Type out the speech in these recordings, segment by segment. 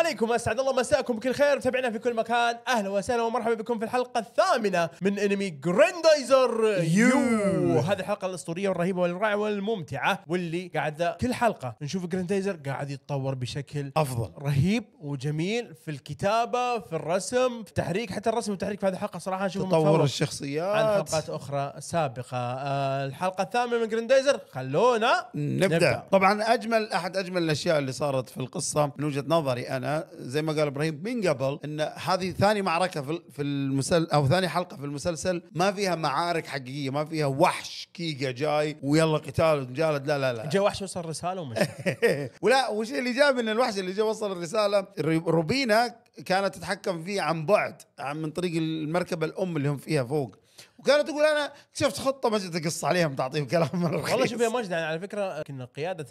عليكم اسعد الله مساكم بكل خير متابعينا في كل مكان اهلا وسهلا ومرحبا بكم في الحلقه الثامنه من انمي جراندايزر يو, يو. هذه الحلقه الاسطوريه والرهيبه والرائعه والممتعه واللي قاعد كل حلقه نشوف جراندايزر قاعد يتطور بشكل افضل رهيب وجميل في الكتابه في الرسم في التحريك حتى الرسم والتحريك في هذه الحلقه صراحه نشوف تطور الشخصيات عن حلقات اخرى سابقه آه الحلقه الثامنه من جراندايزر خلونا نبدأ. نبدا طبعا اجمل احد اجمل الاشياء اللي صارت في القصه من وجهه نظري انا آه، زي ما قال ابراهيم من قبل ان هذه ثاني معركه في المسلسل او ثاني حلقه في المسلسل ما فيها معارك حقيقيه ما فيها وحش كيكا جاي ويلا قتال ومجالد لا لا لا جاء وحش وصل رساله ومشي ولا وش اللي جاب ان الوحش اللي جاء وصل الرساله روبينا كانت تتحكم فيه عن بعد عن من طريق المركبه الام اللي هم فيها فوق وكانت تقول انا شفت خطه ما تقص عليهم تعطيهم كلام رخيص والله شوف يا مجد يعني على فكره كنا قياده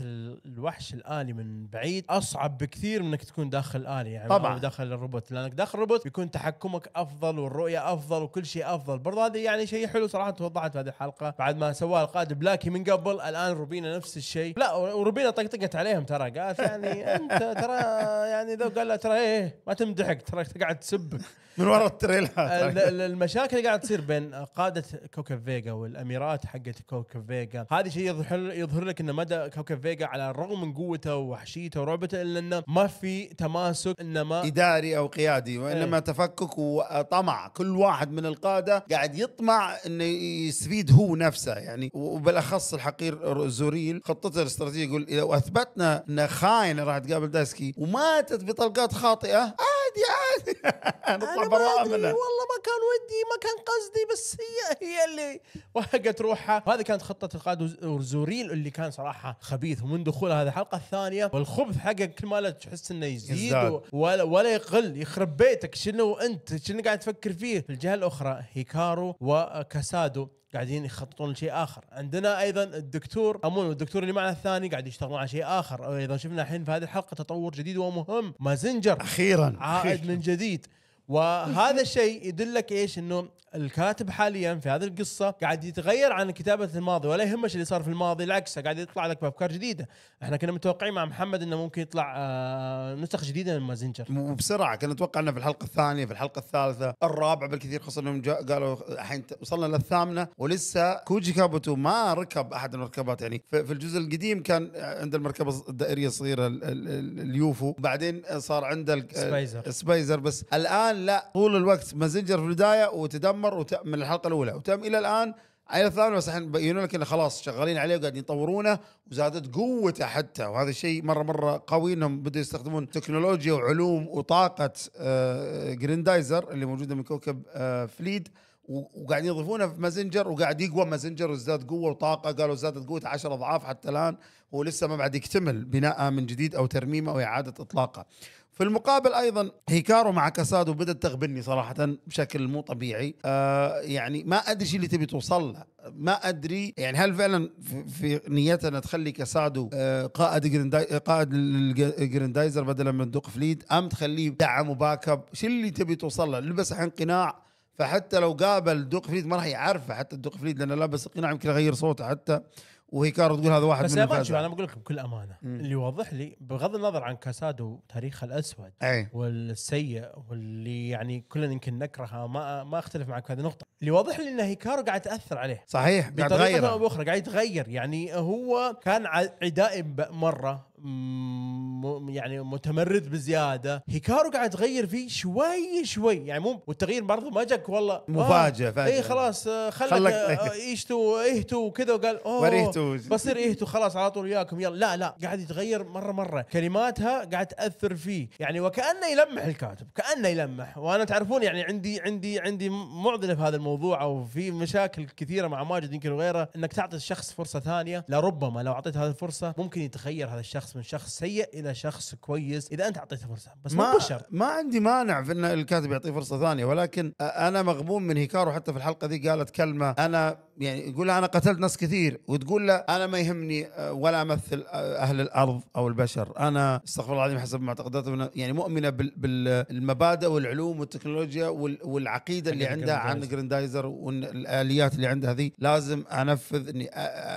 الوحش الالي من بعيد اصعب بكثير من انك تكون داخل الي يعني طبعا داخل الروبوت لانك داخل الروبوت بيكون تحكمك افضل والرؤيه افضل وكل شيء افضل برضه هذه يعني شيء حلو صراحه توضحت في هذه الحلقه بعد ما سواها القائد بلاكي من قبل الان روبينا نفس الشيء لا وروبينا طقطقت عليهم ترى قالت يعني انت ترى يعني ذو قال ترى إيه،, ايه ما تمدحك ترى قاعد تسبك من وراء التريلات المشاكل قاعد تصير بين قاده كوكب فيجا والاميرات حقت كوكب فيجا هذا شيء يظهر يظهر لك ان مدى كوكب فيجا على الرغم من قوته ووحشيته ورعبته الا انه ما في تماسك انما اداري او قيادي وانما ايه. تفكك وطمع كل واحد من القاده قاعد يطمع انه يستفيد هو نفسه يعني وبالاخص الحقير زوريل خطته الاستراتيجيه يقول اذا اثبتنا ان خاين راح تقابل دايسكي وماتت بطلقات خاطئه عادي عادي نطلع براءة منها والله ما كان ودي ما كان قصدي بس هي هي اللي وهقت روحها وهذه كانت خطة القائد زوريل اللي كان صراحة خبيث ومن دخول هذه الحلقة الثانية والخبث حقه كل ما تحس انه يزيد ولا, ولا يقل يخرب بيتك شنو انت شنو قاعد تفكر فيه الجهة الاخرى هيكارو وكاسادو قاعدين يخططون لشيء اخر عندنا ايضا الدكتور امون والدكتور اللي معنا الثاني قاعد يشتغلون على شيء اخر ايضا شفنا الحين في هذه الحلقه تطور جديد ومهم مازنجر اخيرا عائد أخير. من جديد وهذا الشيء يدلك ايش انه الكاتب حاليا في هذه القصه قاعد يتغير عن كتابه الماضي ولا يهمش اللي صار في الماضي العكس قاعد يطلع لك بافكار جديده احنا كنا متوقعين مع محمد انه ممكن يطلع آه نسخ جديده من مازنجر وبسرعه كنا نتوقع انه في الحلقه الثانيه في الحلقه الثالثه الرابعه بالكثير خصوصا انهم قالوا الحين وصلنا للثامنه ولسه كوجي كابوتو ما ركب احد المركبات يعني في الجزء القديم كان عند المركبه الدائريه الصغيره اليوفو بعدين صار عنده سبايزر آه، سبايزر بس الان لا طول الوقت مازنجر في البدايه وتدمر وت... من الحلقه الاولى وتم الى الان على الثاني بس الحين يبينون لك انه خلاص شغالين عليه وقاعدين يطورونه وزادت قوته حتى وهذا الشيء مره مره قوي انهم بدوا يستخدمون تكنولوجيا وعلوم وطاقه آه جريندايزر اللي موجوده من كوكب آه فليد وقاعدين يضيفونها في مازنجر وقاعد يقوى مازنجر وازداد قوه وطاقه قالوا زادت قوته 10 اضعاف حتى الان هو لسه ما بعد يكتمل بناءه من جديد او ترميمه او اعاده اطلاقه في المقابل ايضا هيكارو مع كاسادو بدات تغبني صراحه بشكل مو طبيعي آه يعني ما ادري ايش اللي تبي توصل له ما ادري يعني هل فعلا في نيتنا تخلي كاسادو آه قائد قائد الجرندايزر بدلا من دوق فليد ام تخليه دعم وباك اب ايش اللي تبي توصل له لبس الحين قناع فحتى لو قابل دوق فليد ما راح يعرفه حتى دوق فليد لانه لابس قناع يمكن يغير صوته حتى وهيكارو تقول هذا واحد بس من بس انا بقول لك بكل امانه مم. اللي واضح لي بغض النظر عن كاسادو تاريخه الاسود أي. والسيء واللي يعني كلنا يمكن نكرهه ما ما اختلف معك في هذه النقطه اللي واضح لي ان هيكارو قاعد تاثر عليه صحيح قاعد يتغير بطريقه او باخرى قاعد يتغير يعني هو كان عدائي مره م... يعني متمرد بزياده هيكارو قاعد تغير فيه شوي شوي يعني مو والتغيير برضه ما جاك والله مفاجاه آه، فجاه اي خلاص آه، خلك, آه، ايشتو ايهتو وكذا وقال اوه بصير ايهتو خلاص على طول وياكم يلا لا لا قاعد يتغير مره مره كلماتها قاعد تاثر فيه يعني وكانه يلمح الكاتب كانه يلمح وانا تعرفون يعني عندي عندي عندي معضله في هذا الموضوع او في مشاكل كثيره مع ماجد يمكن وغيره انك تعطي الشخص فرصه ثانيه لربما لو اعطيت هذه الفرصه ممكن يتغير هذا الشخص شخص من شخص سيء الى شخص كويس اذا انت اعطيته فرصه بس ما بشر ما عندي مانع في ان الكاتب يعطيه فرصه ثانيه ولكن انا مغبون من هيكارو حتى في الحلقه دي قالت كلمه انا يعني يقول انا قتلت ناس كثير وتقول له انا ما يهمني ولا امثل اهل الارض او البشر انا استغفر الله العظيم حسب معتقدات يعني مؤمنه بالمبادئ والعلوم والتكنولوجيا والعقيده اللي عندها عن جريندايزر والاليات اللي عندها ذي لازم انفذ اني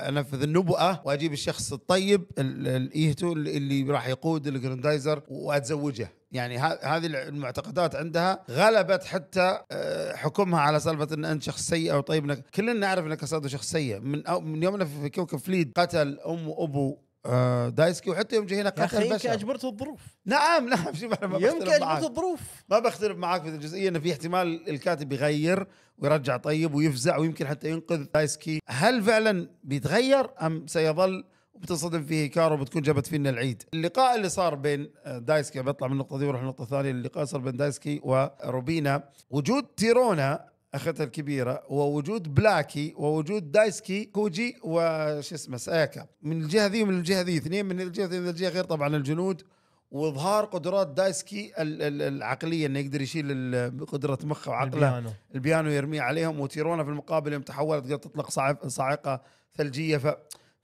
انفذ النبوءه واجيب الشخص الطيب اللي زوجته اللي راح يقود الجراندايزر واتزوجه يعني هذه المعتقدات عندها غلبت حتى آه، حكمها على سالفه ان انت شخص سيء او طيب كلنا نعرف انك اساسا شخص سيء من أو من يومنا في كوكب فليد قتل ام وابو آه، دايسكي وحتى يوم جه هنا قتل يمكن اجبرته الظروف نعم نعم شوف انا ما يمكن اجبرته الظروف ما بختلف معاك في الجزئيه انه في احتمال الكاتب يغير ويرجع طيب ويفزع ويمكن حتى ينقذ دايسكي هل فعلا بيتغير ام سيظل وبتصدم فيه كارو وبتكون جابت فينا العيد اللقاء اللي صار بين آه، دايسكي بطلع من النقطه دي وروح النقطه الثانيه اللقاء صار بين دايسكي وروبينا وجود تيرونا اختها الكبيره ووجود بلاكي ووجود دايسكي كوجي وش اسمه ساياكا من الجهه ذي ومن الجهه ذي اثنين من الجهه ذي من الجهه غير طبعا الجنود واظهار قدرات دايسكي العقليه انه يقدر يشيل قدره مخه وعقله البيانو, البيانو يرميه عليهم وتيرونا في المقابل يوم تحولت قد تطلق صاعقه ثلجيه ف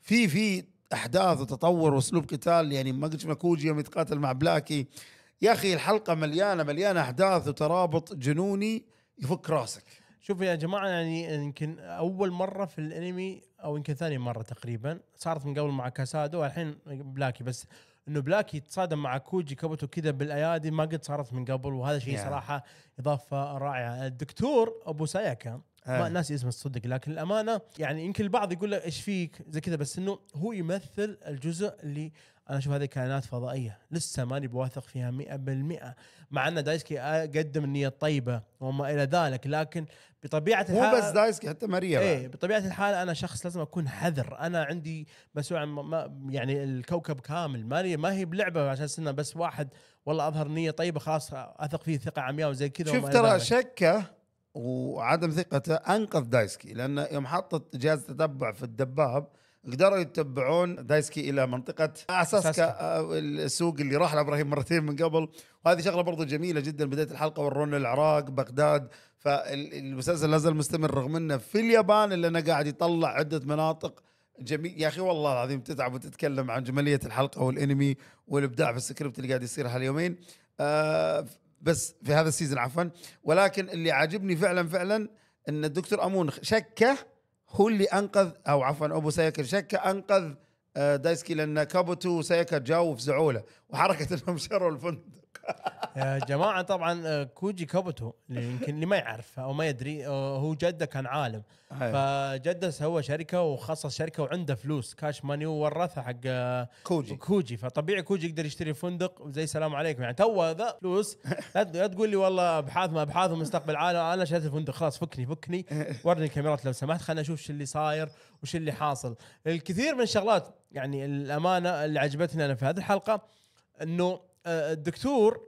في في احداث وتطور واسلوب قتال يعني ما قلت ماكوجي يوم يتقاتل مع بلاكي يا اخي الحلقه مليانه مليانه احداث وترابط جنوني يفك راسك شوف يا جماعه يعني يمكن اول مره في الانمي او يمكن ثاني مره تقريبا صارت من قبل مع كاسادو الحين بلاكي بس انه بلاكي يتصادم مع كوجي كابوتو كذا بالايادي ما قد صارت من قبل وهذا شيء yeah. صراحه اضافه رائعه الدكتور ابو سايكا ما ناسي اسمه الصدق لكن الامانه يعني يمكن البعض يقول له ايش فيك زي كذا بس انه هو يمثل الجزء اللي انا اشوف هذه كائنات فضائيه لسه ماني بواثق فيها 100% مع ان دايسكي قدم النيه الطيبه وما الى ذلك لكن بطبيعه الحال مو بس دايسكي حتى ماريا اي بطبيعه الحال انا شخص لازم اكون حذر انا عندي مسؤول عن يعني الكوكب كامل ماني ما هي بلعبه عشان سنه بس واحد والله اظهر نيه طيبه خلاص اثق فيه ثقه عمياء وزي كذا شوف ترى شكه وعدم ثقته انقذ دايسكي لانه يوم حطت جهاز تتبع في الدباب قدروا يتبعون دايسكي الى منطقه اساسكا آه، السوق اللي راح لابراهيم مرتين من قبل وهذه شغله برضو جميله جدا بدايه الحلقه ورونا العراق بغداد فالمسلسل لازال مستمر رغم انه في اليابان اللي انا قاعد يطلع عده مناطق جميل يا اخي والله العظيم تتعب وتتكلم عن جماليه الحلقه والانمي والابداع في السكريبت اللي قاعد يصير هاليومين آه بس في هذا السيزون عفوا ولكن اللي عاجبني فعلا فعلا ان الدكتور امون شكه هو اللي انقذ او عفوا ابو سايكر شكه انقذ آه، دايسكي لان كابوتو وسايكر جاوا وفزعوا له وحركه انهم شروا الفندق يا آه، جماعه طبعا آه، كوجي كابوتو اللي يمكن اللي ما يعرف او ما يدري آه، هو جده كان عالم أيوه. فجده سوى شركه وخصص شركه وعنده فلوس كاش ماني وورثها حق كوجي كوجي فطبيعي كوجي يقدر يشتري فندق زي سلام عليكم يعني تو ذا فلوس لا تقول لي والله ابحاث ما ابحاث ومستقبل عالم انا شريت الفندق خلاص فكني فكني ورني الكاميرات لو سمحت خلنا نشوف شو اللي صاير وش اللي حاصل الكثير من الشغلات يعني الامانه اللي عجبتني انا في هذه الحلقه انه آه، الدكتور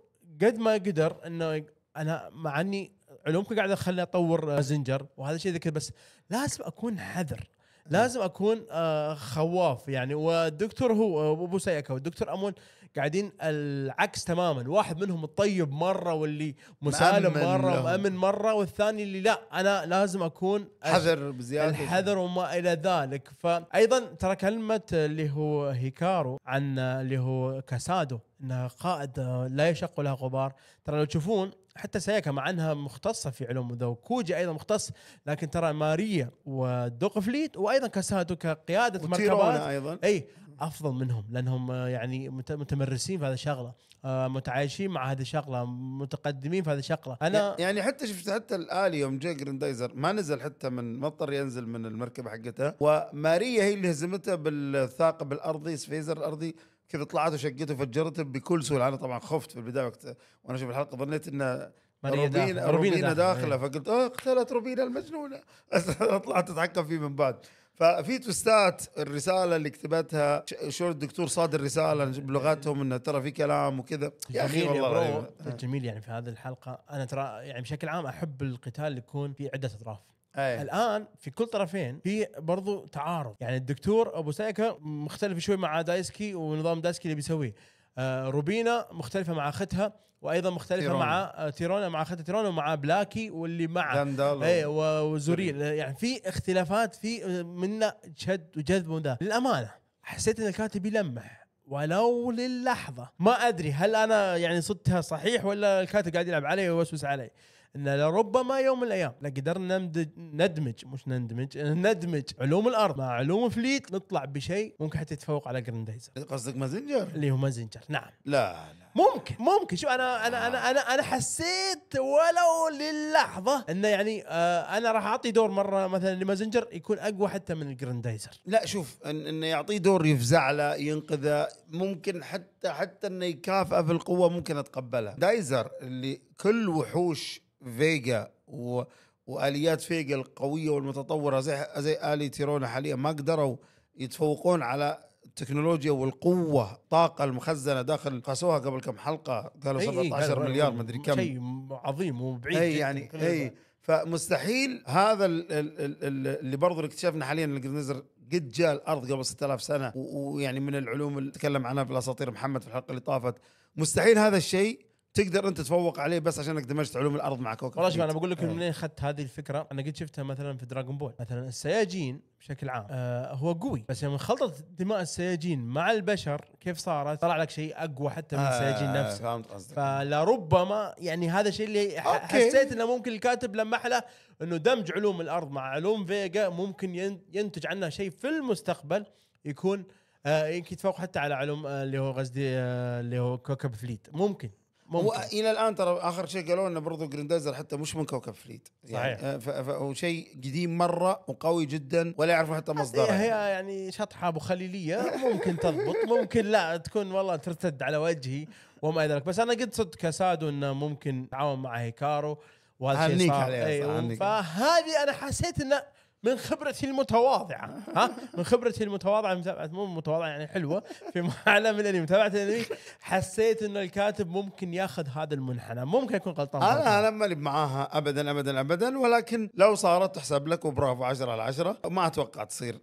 قد ما قدر انه انا مع اني علومكم قاعد اخلي اطور مازنجر آه، وهذا الشيء ذكر بس لازم اكون حذر لازم اكون آه، خواف يعني والدكتور هو ابو سيكه والدكتور امون قاعدين العكس تماما واحد منهم الطيب مره واللي مسالم مره ومأمن مره والثاني اللي لا انا لازم اكون حذر بزياده الحذر وما الى ذلك فايضا ترى كلمه اللي هو هيكارو عن اللي هو كاسادو انها قائد لا يشق لها غبار ترى لو تشوفون حتى سايكا مع انها مختصه في علوم ذو كوجي ايضا مختص لكن ترى ماريا ودوق فليت وايضا كاسادو كقياده مركبات ايضا اي افضل منهم لانهم يعني متمرسين في هذا الشغله آه، متعايشين مع هذه الشغله متقدمين في هذه الشغله انا يعني حتى شفت حتى الالي يوم جاء جريندايزر ما نزل حتى من ما اضطر ينزل من المركبه حقته وماريا هي اللي هزمته بالثاقب الارضي سفيزر الارضي كذا طلعت وشقته وفجرته بكل سهوله انا طبعا خفت في البدايه وقت وانا اشوف الحلقه ظنيت انه روبينا داخل. روبينا داخله داخل. إيه. فقلت اه اقتلت روبينا المجنونه طلعت تتحكم فيه من بعد ففي توستات الرساله اللي كتبتها شلون الدكتور صادر رساله بلغتهم انه ترى في كلام وكذا يا اخي والله جميل يعني في هذه الحلقه انا ترى يعني بشكل عام احب القتال يكون في عده اطراف أيه. الان في كل طرفين في برضو تعارض يعني الدكتور ابو سايكا مختلف شوي مع دايسكي ونظام دايسكي اللي بيسويه آه، روبينا مختلفه مع اختها وايضا مختلفه تيرونة. مع آه، تيرونا مع اختها تيرونا ومع بلاكي واللي مع اي وزوريل يعني في اختلافات في آه، منا شد وجذب وذا للامانه حسيت ان الكاتب يلمح ولو للحظه ما ادري هل انا يعني صدتها صحيح ولا الكاتب قاعد يلعب علي ويوسوس علي ان لربما يوم من الايام نقدر نمدج ندمج مش نندمج ندمج علوم الارض مع علوم فليت نطلع بشيء ممكن حتى يتفوق على جرندايزر قصدك مازنجر؟ اللي هو مازنجر نعم لا لا ممكن ممكن شو انا انا انا انا انا حسيت ولو للحظه انه يعني آه انا راح اعطي دور مره مثلا لمازنجر يكون اقوى حتى من الجرندايزر لا شوف إن انه يعطيه دور يفزع له ينقذه ممكن حتى حتى انه يكافئه في القوه ممكن اتقبلها دايزر اللي كل وحوش فيجا و... واليات فيجا القويه والمتطوره زي زي الي تيرونا حاليا ما قدروا يتفوقون على التكنولوجيا والقوه الطاقه المخزنه داخل قاسوها قبل كم حلقه قالوا 17 مليار مدري كم شيء عظيم وبعيد اي يعني اي فمستحيل هذا اللي برضه اكتشفنا حاليا الجرنيزر قد جاء الارض قبل 6000 سنه ويعني من العلوم اللي تكلم عنها في الاساطير محمد في الحلقه اللي طافت مستحيل هذا الشيء تقدر انت تفوق عليه بس عشان انك دمجت علوم الارض مع كوكب والله شوف انا بقول لكم آه. منين اخذت هذه الفكره انا قد شفتها مثلا في دراغون بول مثلا السياجين بشكل عام آه هو قوي بس لما يعني خلطت دماء السياجين مع البشر كيف صارت طلع لك شيء اقوى حتى من آه، السياجين آه نفسه فلربما يعني هذا الشيء اللي حسيت انه ممكن الكاتب لمح له انه دمج علوم الارض مع علوم فيجا ممكن ينتج عنها شيء في المستقبل يكون آه يمكن يتفوق حتى على علوم آه اللي هو قصدي آه اللي هو كوكب فليت ممكن هو والى الان ترى اخر شيء قالوا لنا برضو جريندايزر حتى مش من كوكب فريد يعني صحيح يعني شيء قديم مره وقوي جدا ولا يعرفوا حتى مصدره هي يعني. يعني شطحه ابو خليليه ممكن تضبط ممكن لا تكون والله ترتد على وجهي وما الى ذلك بس انا قد صدق كسادو انه ممكن تعاون مع هيكارو وهذا الشيء صار إيه، فهذه انا حسيت انه من خبرتي المتواضعه ها من خبرتي المتواضعه متابعه مو متواضعه يعني حلوه في عالم الانمي متابعه الانمي حسيت انه الكاتب ممكن ياخذ هذا المنحنى ممكن يكون غلطان انا انا مالي معاها ابدا ابدا ابدا ولكن لو صارت تحسب لك وبرافو 10 على 10 ما اتوقع تصير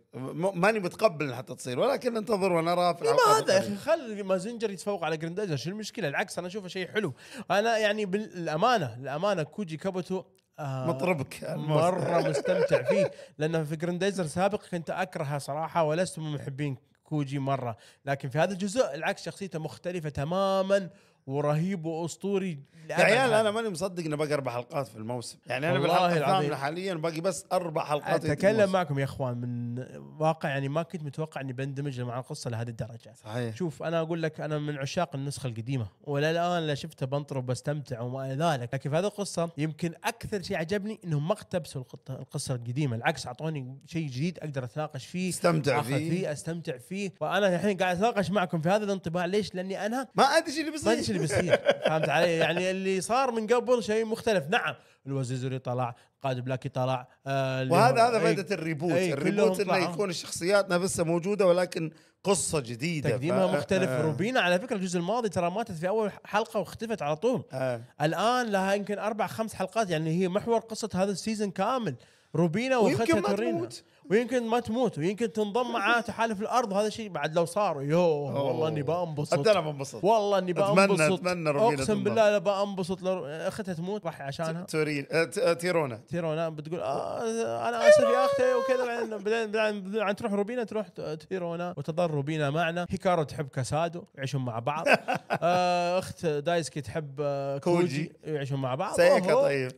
ماني متقبل حتى تصير ولكن ننتظر ونرى في ما هذا يا اخي خل مازنجر يتفوق على جريندايزر شو المشكله العكس انا اشوفه شيء حلو انا يعني بالامانه الامانه كوجي كابوتو آه، مطربك مره مستمتع فيه لانه في جراندايزر سابق كنت اكرهه صراحه ولست من محبين كوجي مره لكن في هذا الجزء العكس شخصيته مختلفه تماما ورهيب واسطوري يا عيال انا ماني مصدق انه باقي اربع حلقات في الموسم يعني انا بالحلقه الثامنه حاليا باقي بس اربع حلقات اتكلم معكم يا اخوان من واقع يعني ما كنت متوقع اني بندمج مع القصه لهذه الدرجه صحيح شوف انا اقول لك انا من عشاق النسخه القديمه ولا الان لا شفتها بنطر وبستمتع وما الى ذلك لكن في هذه القصه يمكن اكثر شيء عجبني انهم ما اقتبسوا القصه القديمه العكس اعطوني شيء جديد اقدر اتناقش فيه استمتع فيه. فيه استمتع فيه وانا الحين قاعد اتناقش معكم في هذا الانطباع ليش لاني انا ما ادري ايش اللي بيصير اللي بيصير فهمت علي يعني اللي صار من قبل شيء مختلف نعم الوزيزوري طلع قاد بلاكي طلع آه وهذا هذا فائده الريبوت الريبوت انه يكون الشخصيات نفسها موجوده ولكن قصه جديده تقديمها ف... مختلف آه. روبينا على فكره الجزء الماضي ترى ماتت في اول حلقه واختفت على طول آه. الان لها يمكن اربع خمس حلقات يعني هي محور قصه هذا السيزون كامل روبينا ويمكن ما تورينا. تموت ويمكن ما تموت ويمكن تنضم معاه تحالف الارض هذا شيء بعد لو صار يو والله اني بانبسط انا بانبسط والله اني بانبسط اتمنى اتمنى روبينا اقسم بالله لا بانبسط لو اختها تموت راح عشانها تورين أه، أه، تيرونا تيرونا بتقول آه انا اسف يا اختي وكذا بعدين بعدين تروح روبينا تروح تيرونا وتضر روبينا معنا هيكارو تحب كاسادو يعيشون مع بعض آه، اخت دايسكي تحب كوجي يعيشون مع بعض سيكا طيب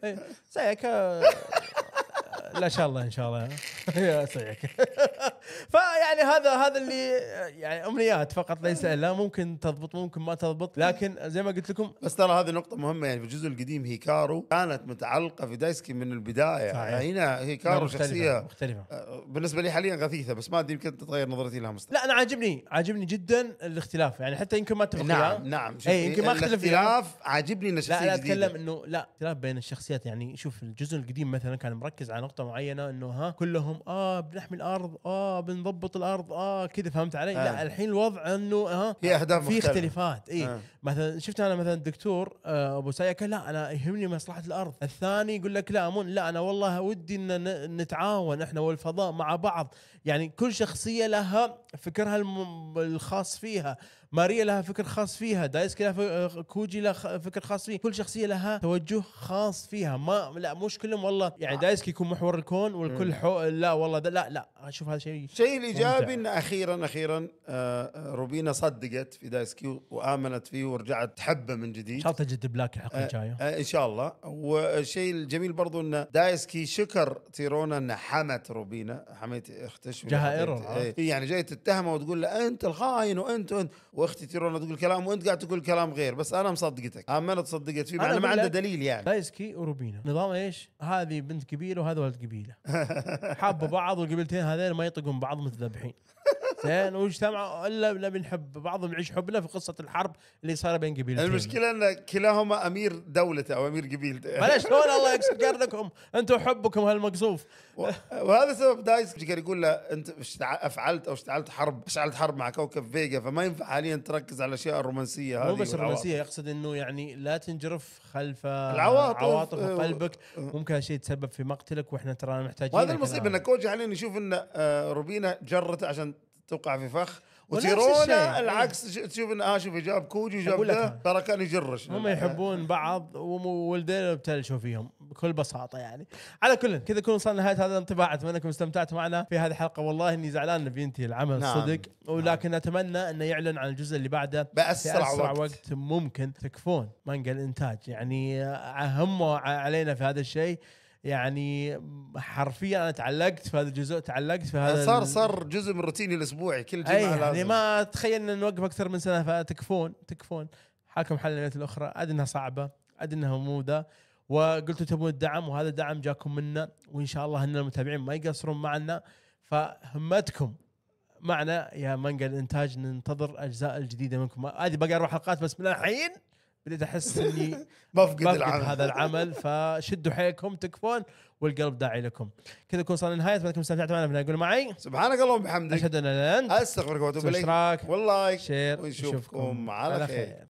سيكا إيه، لا ان شاء الله ان شاء الله يا سيك يعني هذا هذا اللي يعني امنيات فقط ليس لا ممكن تضبط ممكن ما تضبط لكن زي ما قلت لكم بس ترى هذه نقطه مهمه يعني في الجزء القديم هيكارو كانت متعلقه في دايسكي من البدايه صحيح. يعني هنا هيكارو مختلفة. شخصيه مختلفه آه، بالنسبه لي حاليا غثيثه بس ما ادري يمكن تتغير نظرتي لها مستقبلا لا انا عاجبني عاجبني جدا الاختلاف يعني حتى يمكن ما اتفق نعم نعم اي يمكن ما اختلف الاختلاف عاجبني انه شخصيه لا, لا اتكلم انه لا اختلاف بين الشخصيات يعني شوف الجزء القديم مثلا كان مركز على نقطه معينه انه ها كلهم اه بنحمي الارض اه بنضبط الارض الارض اه كذا فهمت علي؟ آه. لا الحين الوضع انه ها آه، في اهداف في اختلافات اي آه. مثلا شفت انا مثلا الدكتور آه، ابو سايك لا انا يهمني مصلحه الارض، الثاني يقول لك لا امون لا انا والله ودي ان نتعاون احنا والفضاء مع بعض، يعني كل شخصيه لها فكرها الخاص فيها، ماريا لها فكر خاص فيها دايسكي لها آه، كوجي لها فكر خاص فيه كل شخصيه لها توجه خاص فيها ما لا مش كلهم والله يعني آه. دايسكي يكون محور الكون والكل حو لا والله لا لا اشوف هذا شيء الشيء الايجابي ان اخيرا اخيرا آه، روبينا صدقت في دايسكي وامنت فيه ورجعت تحبه من جديد ان شاء الله تجد بلاك الحلقه الجايه ان شاء الله والشيء الجميل برضو ان دايسكي شكر تيرونا ان حمت روبينا حميت اختش جاها ايرور يعني جاي تتهمه وتقول له انت الخاين وانت وانت واختي تيرونا تقول كلام وانت قاعد تقول كلام غير بس انا مصدقتك اما انا تصدقت فيه انا ما عنده دليل يعني بايسكي وروبينا نظام ايش؟ هذه بنت كبيره وهذا ولد قبيله حابه بعض والقبيلتين هذين ما يطقون بعض متذبحين زين واجتمعوا الا نحب بعضهم يعيش حبنا في قصه الحرب اللي صار بين قبيلتين المشكله ان كلاهما امير دولته او امير قبيلته معلش تقول الله يكسر قرنكم انتم حبكم هالمقصوف وهذا سبب دايس قال يقول له انت افعلت او اشتعلت حرب اشتعلت حرب مع كوكب فيجا فما ينفع حاليا تركز على الاشياء الرومانسيه هذه مو بس رومانسيه يقصد انه يعني لا تنجرف خلف العواطف عواطف أه. قلبك ممكن هالشيء يتسبب في مقتلك واحنا ترى محتاجين وهذا المصيبه ان كوجي حاليا يشوف ان آه، روبينا جرته عشان توقع في فخ وتيرونا إيه. العكس تشوف ان اشوف آه، جاب كوجي وجاب ذا ترى كان يجرش هم يحبون بعض وولدين ابتلشوا فيهم بكل بساطه يعني على كل كذا نكون وصلنا لنهايه هذا الانطباع اتمنى انكم استمتعتوا معنا في هذه الحلقه والله اني زعلان انه بينتهي العمل نعم. صدق نعم. ولكن نعم. اتمنى انه يعلن عن الجزء اللي بعده باسرع وقت. وقت ممكن تكفون مانجا الانتاج يعني اهم علينا في هذا الشيء يعني حرفيا انا تعلقت في هذا الجزء تعلقت في هذا يعني صار صار جزء من روتيني الاسبوعي كل جمعه يعني لازم. ما تخيلنا ان نوقف اكثر من سنه فتكفون تكفون حاكم حل الليله الاخرى ادري انها صعبه ادري انها مو ذا وقلتوا تبون الدعم وهذا الدعم جاكم منا وان شاء الله ان المتابعين ما يقصرون معنا فهمتكم معنا يا مانجا الانتاج ننتظر اجزاء الجديده منكم هذه باقي اربع حلقات بس من الحين بديت احس اني بفقد العمل هذا العمل فشدوا حيلكم تكفون والقلب داعي لكم كذا نكون وصلنا للنهايه اتمنى انكم استمتعتوا معنا بنقول معي سبحانك اللهم وبحمدك اشهد ان لا اله الا انت استغفرك واتوب اليك واللايك شير ونشوفكم على خير